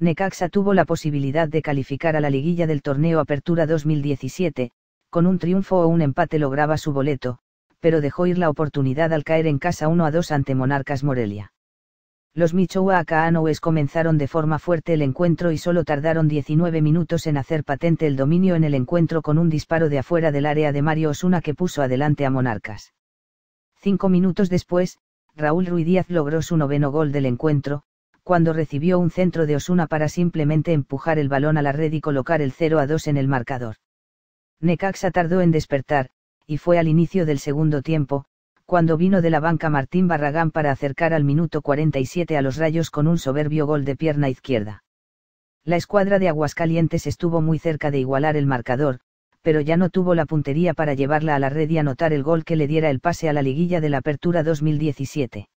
Necaxa tuvo la posibilidad de calificar a la liguilla del torneo Apertura 2017, con un triunfo o un empate lograba su boleto, pero dejó ir la oportunidad al caer en casa 1 a 2 ante Monarcas Morelia. Los Michoacanos comenzaron de forma fuerte el encuentro y solo tardaron 19 minutos en hacer patente el dominio en el encuentro con un disparo de afuera del área de Mario Osuna que puso adelante a Monarcas. Cinco minutos después, Raúl Ruiz Díaz logró su noveno gol del encuentro, cuando recibió un centro de Osuna para simplemente empujar el balón a la red y colocar el 0 a 2 en el marcador. Necaxa tardó en despertar, y fue al inicio del segundo tiempo, cuando vino de la banca Martín Barragán para acercar al minuto 47 a los rayos con un soberbio gol de pierna izquierda. La escuadra de Aguascalientes estuvo muy cerca de igualar el marcador, pero ya no tuvo la puntería para llevarla a la red y anotar el gol que le diera el pase a la liguilla de la Apertura 2017.